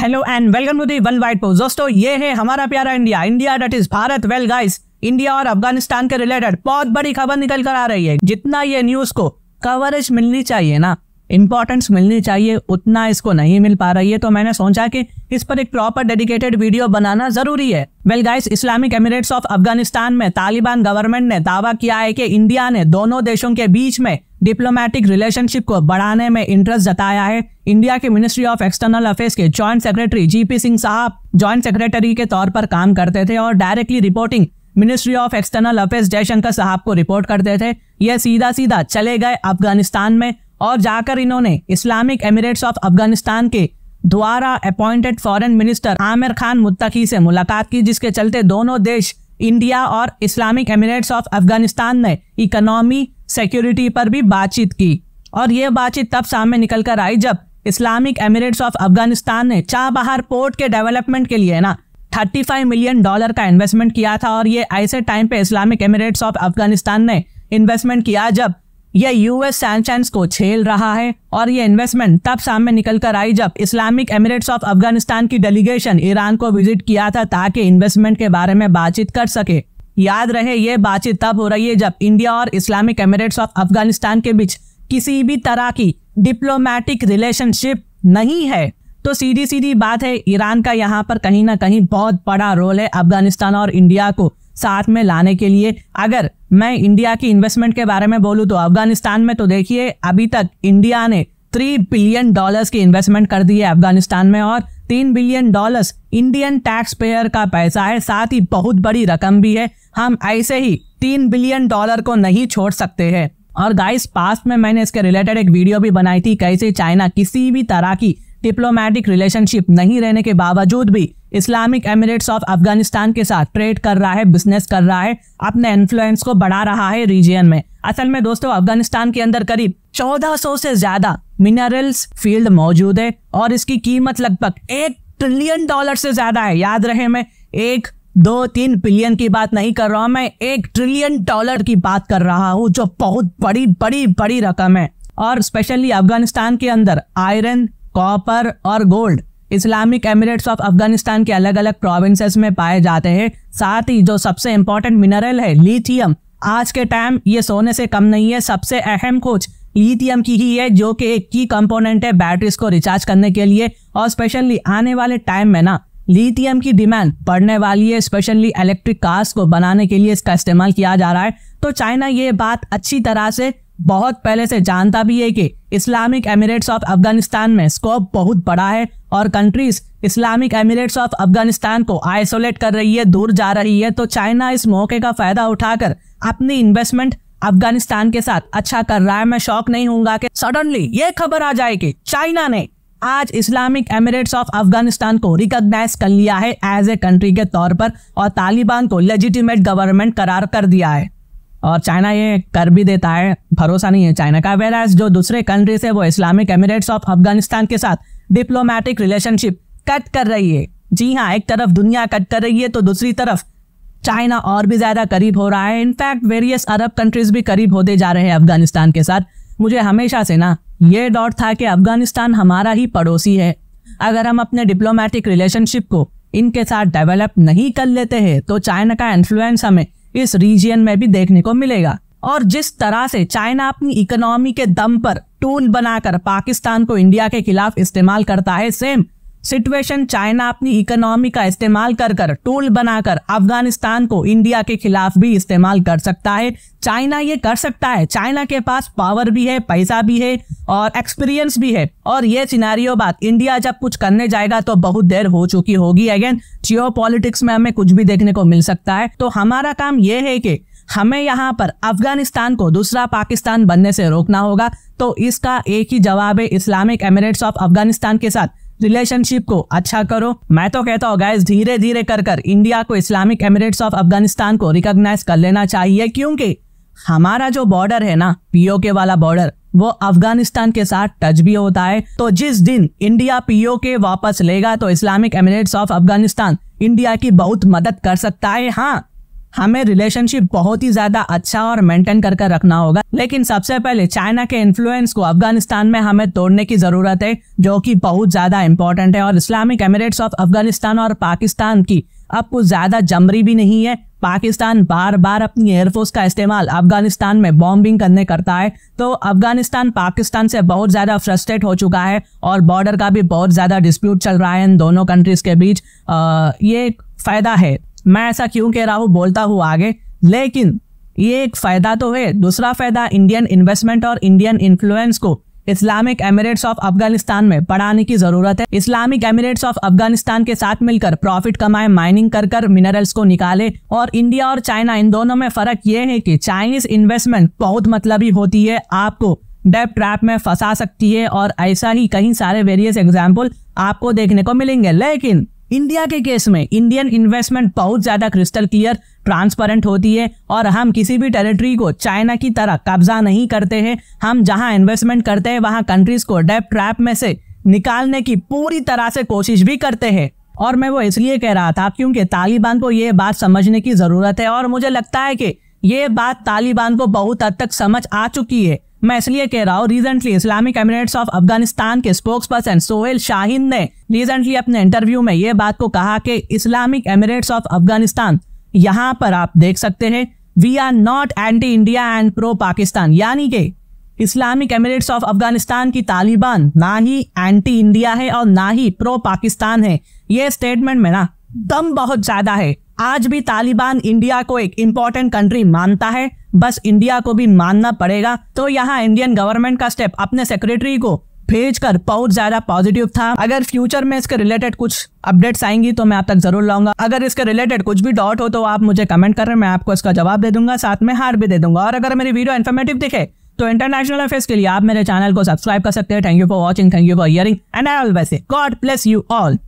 hello and welcome to the one wide post दोस्तों ये है हमारा प्यारा India India that is Bharat well guys India और अफगानिस्तान के रिलेटेड बहुत बड़ी खबर निकल कर आ रही है जितना ये न्यूज को कवरेज मिलनी चाहिए ना इंपॉर्टेंस मिलनी चाहिए उतना इसको नहीं मिल पा रही है तो मैंने सोचा कि इस पर एक प्रॉपर डेडिकेटेड वीडियो बनाना जरूरी है well well guys Islamic Emirates of Afghanistan में तालिबान गवर्नमेंट ने दावा किया है कि इंडिया ने दोनों देशों के बीच में डिप्लोमेटिक रिलेशनशिप को बढ़ाने में इंटरेस्ट जताया है इंडिया के मिनिस्ट्री ऑफ एक्सटर्नल अफेयर्स के ज्वाइंट सेक्रेटरी जीपी सिंह साहब ज्वाइंट सेक्रेटरी के तौर पर काम करते थे और directly reporting ministry of external affairs Jaishankar साहब को रिपोर्ट करते थे यह सीधा सीधा चले गए अफगानिस्तान में और जाकर इन्होंने इस्लामिक एमिरेट्स ऑफ अफगानिस्तान के द्वारा appointed foreign minister Amir Khan Muttaqi से मुलाकात की जिसके चलते दोनों देश इंडिया और इस्लामिक एमिरेट्स ऑफ अफगानिस्तान ने इकोनॉमी सिक्योरिटी पर भी बातचीत की और ये बातचीत तब सामने निकल कर आई जब इस्लामिक एमिरेट्स ऑफ अफगानिस्तान ने चाबहार पोर्ट के डेवलपमेंट के लिए ना 35 मिलियन डॉलर का इन्वेस्टमेंट किया था और ये ऐसे टाइम पे इस्लामिक एमिरेट्स ऑफ अफगानिस्तान ने इन्वेस्टमेंट किया जब यह यूएस सैंक्शंस को छेल रहा है और ये इन्वेस्टमेंट तब सामने निकल कर आई जब इस्लामिक एमिरेट्स ऑफ अफगानिस्तान की डेलीगेशन ईरान को विजिट किया था ताकि इन्वेस्टमेंट के बारे में बातचीत कर सके याद रहे ये बातचीत तब हो रही है जब इंडिया और इस्लामिक एमिरेट्स ऑफ अफगानिस्तान के बीच किसी भी तरह की डिप्लोमेटिक रिलेशनशिप नहीं है तो सीधी सीधी बात है ईरान का यहाँ पर कहीं ना कहीं बहुत बड़ा रोल है अफगानिस्तान और इंडिया को साथ में लाने के लिए अगर मैं इंडिया की इन्वेस्टमेंट के बारे में बोलूँ तो अफगानिस्तान में तो देखिए अभी तक इंडिया ने थ्री बिलियन डॉलर्स की इन्वेस्टमेंट कर दी है अफगानिस्तान में और तीन billion dollars Indian tax payer का पैसा है साथ ही बहुत बड़ी रकम भी है हम ऐसे ही तीन बिलियन डॉलर को नहीं छोड़ सकते हैं और गाइस पास्ट में मैंने इसके रिलेटेड एक वीडियो भी बनाई थी कैसे चाइना किसी भी तरह की डिप्लोमेटिक रिलेशनशिप नहीं रहने के बावजूद भी इस्लामिक एमिरेट्स ऑफ अफगानिस्तान के साथ ट्रेड कर रहा है बिजनेस कर रहा है अपने इन्फ्लुएंस को बढ़ा रहा है रीजियन में असल में दोस्तों अफगानिस्तान के अंदर करीब 1400 से ज्यादा मिनरल्स फील्ड मौजूद है और इसकी कीमत लगभग एक ट्रिलियन डॉलर से ज्यादा है याद रहे मैं एक दो तीन बिलियन की बात नहीं कर रहा हूँ मैं एक ट्रिलियन डॉलर की बात कर रहा हूँ जो बहुत बड़ी बड़ी बड़ी रकम है और स्पेशली अफगानिस्तान के अंदर आयरन कॉपर और gold Islamic Emirates of Afghanistan के अलग अलग प्रोविंसेस में पाए जाते हैं साथ ही जो सबसे इंपॉर्टेंट मिनरल है लिथियम आज के टाइम ये सोने से कम नहीं है सबसे अहम खोज लिथियम की ही है जो कि एक की कंपोनेंट है बैटरीज को रिचार्ज करने के लिए और स्पेशली आने वाले टाइम में ना लिथियम की डिमांड बढ़ने वाली है स्पेशली इलेक्ट्रिक कार्स को बनाने के लिए इसका इस्तेमाल किया जा रहा है तो चाइना ये बात अच्छी तरह से बहुत पहले से जानता भी है कि इस्लामिक एमिरेट्स ऑफ अफगानिस्तान में स्कोप बहुत बड़ा है और countries Islamic Emirates of Afghanistan को आइसोलेट कर रही है दूर जा रही है तो चाइना इस मौके का फायदा उठाकर अपनी इन्वेस्टमेंट अफगानिस्तान के साथ अच्छा कर रहा है मैं शौक नहीं हूँ कि सडनली ये खबर आ जाए कि चाइना ने आज इस्लामिक एमिरेट्स ऑफ अफगानिस्तान को रिकॉग्नाइज कर लिया है एज ए कंट्री के तौर पर और तालिबान को लेजिटिमेट गवर्नमेंट करार कर दिया है और चाइना ये कर भी देता है भरोसा नहीं है चाइना का वेर एज जो दूसरे कंट्रीज है वो इस्लामिक एमिरेट्स ऑफ अफगानिस्तान के साथ डिप्लोमेटिक रिलेशनशिप कट कर रही है जी हाँ एक तरफ दुनिया कट कर रही है तो दूसरी तरफ चाइना और भी ज़्यादा करीब हो रहा है इनफैक्ट वेरियस अरब कंट्रीज भी करीब होते जा रहे हैं अफगानिस्तान के साथ मुझे हमेशा से ना ये डॉट था कि अफगानिस्तान हमारा ही पड़ोसी है अगर हम अपने डिप्लोमेटिक रिलेशनशिप को इनके साथ डेवलप नहीं कर लेते हैं तो चाइना का इन्फ्लुएंस हमें इस रीजियन में भी देखने को मिलेगा और जिस तरह से चाइना अपनी इकोनॉमी के दम पर टूल बनाकर पाकिस्तान को इंडिया के खिलाफ इस्तेमाल करता है सेम सिचुएशन चाइना अपनी इकोनॉमी का इस्तेमाल कर कर टूल बनाकर अफगानिस्तान को इंडिया के खिलाफ भी इस्तेमाल कर सकता है चाइना ये कर सकता है चाइना के पास पावर भी है पैसा भी है और एक्सपीरियंस भी है और ये सिनारियो बात इंडिया जब कुछ करने जाएगा तो बहुत देर हो चुकी होगी अगेन जियो पॉलिटिक्स में हमें कुछ भी देखने को मिल सकता है तो हमारा काम यह है कि हमें यहाँ पर अफगानिस्तान को दूसरा पाकिस्तान बनने से रोकना होगा तो इसका एक ही जवाब है इस्लामिक एमिरेट्स ऑफ अफगानिस्तान के साथ रिलेशनशिप को अच्छा करो मैं तो कहता हूँ गाइस धीरे धीरे कर कर इंडिया को इस्लामिक एमिरेट्स ऑफ अफगानिस्तान को रिकॉग्नाइज कर लेना चाहिए क्योंकि हमारा जो बॉर्डर है ना पीओके वाला बॉर्डर वो अफगानिस्तान के साथ टच भी होता है तो जिस दिन इंडिया पीओके वापस लेगा तो Islamic Emirates of Afghanistan India की बहुत मदद कर सकता है हाँ हमें रिलेशनशिप बहुत ही ज्यादा अच्छा और मेंटेन कर कर रखना होगा लेकिन सबसे पहले चाइना के इन्फ्लुएंस को अफगानिस्तान में हमें तोड़ने की जरूरत है जो कि बहुत ज्यादा इंपॉर्टेंट है और इस्लामिक एमिरेट्स ऑफ अफगानिस्तान और पाकिस्तान की अब कुछ ज्यादा जमरी भी नहीं है पाकिस्तान बार बार अपनी एयरफोर्स का इस्तेमाल अफगानिस्तान में बॉम्बिंग करने करता है तो अफगानिस्तान पाकिस्तान से बहुत ज़्यादा फ्रस्ट्रेट हो चुका है और बॉर्डर का भी बहुत ज़्यादा डिस्प्यूट चल रहा है इन दोनों कंट्रीज़ के बीच आ, ये फ़ायदा है मैं ऐसा क्यों कह रहा हूँ बोलता हूँ आगे लेकिन ये एक फायदा तो है दूसरा फायदा इंडियन इन्वेस्टमेंट और इंडियन इन्फ्लुएंस को इस्लामिक एमिरेट्स ऑफ अफगानिस्तान में बढ़ाने की जरूरत है इस्लामिक एमिरेट्स ऑफ अफगानिस्तान के साथ मिलकर प्रॉफिट कमाए माइनिंग कर कर मिनरल्स को निकाले और इंडिया और चाइना इन दोनों में फर्क ये है कि चाइनीज इन्वेस्टमेंट बहुत मतलबी होती है आपको डेप ट्रैप में फंसा सकती है और ऐसा ही कई सारे वेरियस एग्जाम्पल आपको देखने को मिलेंगे लेकिन इंडिया के केस में इंडियन इन्वेस्टमेंट बहुत ज़्यादा क्रिस्टल क्लियर ट्रांसपेरेंट होती है और हम किसी भी टेरिटरी को चाइना की तरह कब्जा नहीं करते हैं हम जहां इन्वेस्टमेंट करते हैं वहां कंट्रीज को डेप ट्रैप में से निकालने की पूरी तरह से कोशिश भी करते हैं और मैं वो इसलिए कह रहा था क्योंकि तालिबान को ये बात समझने की ज़रूरत है और मुझे लगता है कि ये बात तालिबान को बहुत हद तक समझ आ चुकी है मैं इसलिए कह रहा हूँ recently Islamic Emirates of Afghanistan के स्पोक्स पर्सन सोहेल शाहिन ने रिसेंटली अपने इंटरव्यू में ये बात को कहा कि इस्लामिक एमिरेट्स ऑफ अफगानिस्तान यहाँ पर आप देख सकते हैं we are not anti India and pro Pakistan यानी कि इस्लामिक एमिरेट्स ऑफ अफगानिस्तान की तालिबान ना ही एंटी इंडिया है और ना ही प्रो पाकिस्तान है ये स्टेटमेंट में ना दम बहुत ज्यादा है आज भी तालिबान इंडिया को एक इंपॉर्टेंट कंट्री मानता है बस इंडिया को भी मानना पड़ेगा तो यहाँ इंडियन गवर्नमेंट का स्टेप अपने सेक्रेटरी को भेज कर बहुत ज्यादा पॉजिटिव था अगर फ्यूचर में इसके रिलेटेड कुछ अपडेट्स आएंगी तो मैं आप तक जरूर लाऊंगा अगर इसके रिलेटेड कुछ भी डाउट हो तो आप मुझे कमेंट करें मैं आपको इसका जवाब दे दूंगा साथ में हार भी दे दूंगा और अगर मेरी वीडियो इन्फॉर्मेटिव दिखे तो इंटरनेशनल अफेयर्स के लिए आप मेरे चैनल को सब्सक्राइब कर सकते हैं thank you for watching thank you for hearing and I all वैसे गॉड ब्लेस यू ऑल